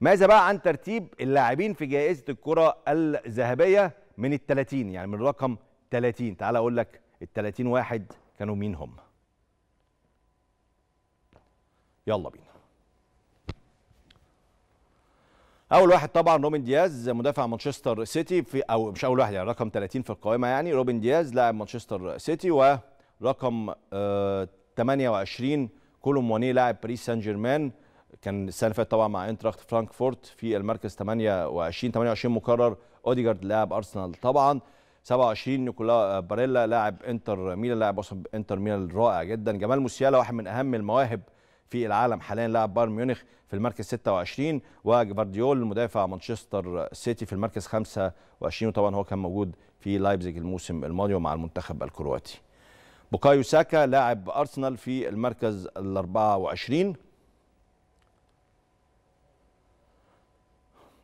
ماذا بقى عن ترتيب اللاعبين في جائزه الكره الذهبيه من ال 30 يعني من رقم 30 تعال اقول لك ال 30 واحد كانوا مين هم يلا بينا اول واحد طبعا روبن دياز مدافع مانشستر سيتي في او مش اول واحد يعني رقم 30 في القائمه يعني روبن دياز لاعب مانشستر سيتي ورقم آه 28 كولوم واني لاعب باريس سان جيرمان كان السنه اللي فاتت طبعا مع انتراخت فرانكفورت في المركز 28 28 مكرر اوديجارد لاعب ارسنال طبعا 27 نيكولا باريلا لاعب انتر ميلان لاعب اصلا انتر ميلان رائع جدا جمال موسيالا واحد من اهم المواهب في العالم حاليا لاعب بايرن ميونخ في المركز 26 وجفارديول مدافع مانشستر سيتي في المركز 25 وطبعا هو كان موجود في لايبزيج الموسم الماضي ومع المنتخب الكرواتي بوكايو ساكا لاعب ارسنال في المركز ال 24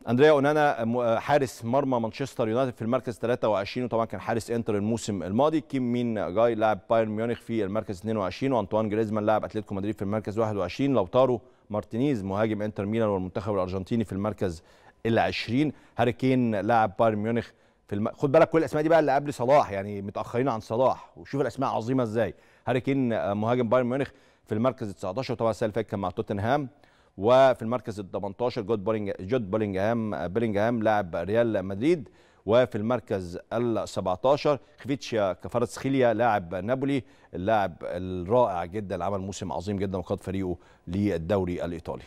اندريا اونانا حارس مرمى مانشستر يونايتد في المركز 23 وطبعا كان حارس انتر الموسم الماضي كيم مين جاي لاعب بايرن ميونخ في المركز 22 وانطوان جريزمان لاعب اتلتيكو مدريد في المركز 21 لوتارو مارتينيز مهاجم انتر ميلان والمنتخب الارجنتيني في المركز ال 20 هاري كين لاعب بايرن ميونخ في الم... خد بالك كل الاسماء دي بقى اللي قبل صلاح يعني متاخرين عن صلاح وشوف الاسماء عظيمه ازاي هاري كين مهاجم بايرن ميونخ في المركز 19 وطبعا السنه اللي فاتت كان مع توتنهام وفي المركز ال 18 جود بولينجهام بيلينجهام لاعب ريال مدريد وفي المركز ال 17 خفيتشيا كفارتسخيليا لاعب نابولي اللاعب الرائع جدا اللي عمل موسم عظيم جدا وقاد فريقه للدوري الايطالي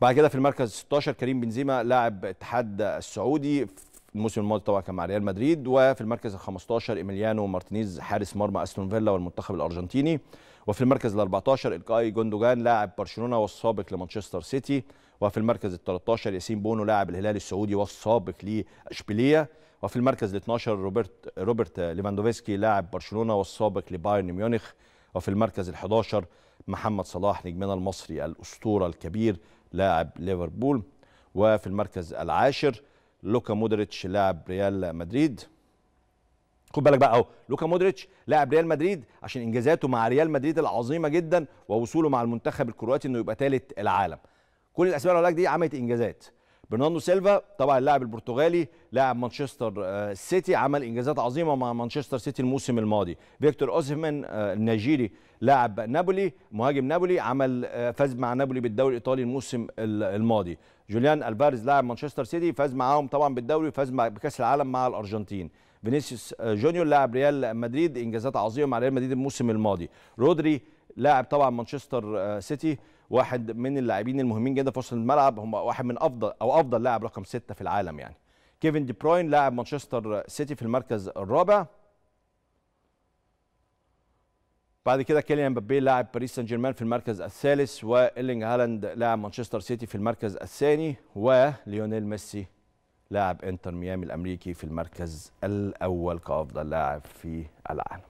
بعد كده في المركز 16 كريم بنزيما لاعب اتحاد السعودي الموسم الماضي طبعا كان مع ريال مدريد وفي المركز ال 15 ايميليانو مارتينيز حارس مرمى استون فيلا والمنتخب الارجنتيني وفي المركز ال 14 الكاي جوندوجان لاعب برشلونه والسابق لمانشستر سيتي وفي المركز ال 13 ياسين بونو لاعب الهلال السعودي والسابق لاشبيليه وفي المركز ال 12 روبرت روبرت ليفاندوفسكي لاعب برشلونه والسابق لبايرن ميونخ وفي المركز ال 11 محمد صلاح نجمنا المصري الاسطوره الكبير لاعب ليفربول وفي المركز العاشر لوكا مودريتش لاعب ريال مدريد خد بالك بقى اهو لوكا مودريتش لاعب ريال مدريد عشان انجازاته مع ريال مدريد العظيمه جدا ووصوله مع المنتخب الكرواتي انه يبقى ثالث العالم كل الاسماء اللي دي عملت انجازات برناردو سيلفا طبعا اللاعب البرتغالي لاعب مانشستر آه، سيتي عمل انجازات عظيمه مع مانشستر سيتي الموسم الماضي فيكتور اوزمان آه، النيجيري لاعب نابولي مهاجم نابولي عمل آه، فاز مع نابولي بالدوري الايطالي الموسم الماضي جوليان الفاريز لاعب مانشستر سيتي فاز معاهم طبعا بالدوري وفاز بكاس العالم مع الارجنتين فينيسيوس جونيور لاعب ريال مدريد انجازات عظيمه مع ريال مدريد الموسم الماضي رودري لاعب طبعا مانشستر سيتي واحد من اللاعبين المهمين جدا في وسط الملعب هم واحد من افضل او افضل لاعب رقم ستة في العالم يعني كيفن دي بروين لاعب مانشستر سيتي في المركز الرابع بعد كده كيليان مبابي لاعب باريس سان جيرمان في المركز الثالث وإيلينج هالاند لاعب مانشستر سيتي في المركز الثاني وليونيل ميسي لاعب انتر ميامي الامريكي في المركز الاول كافضل لاعب في العالم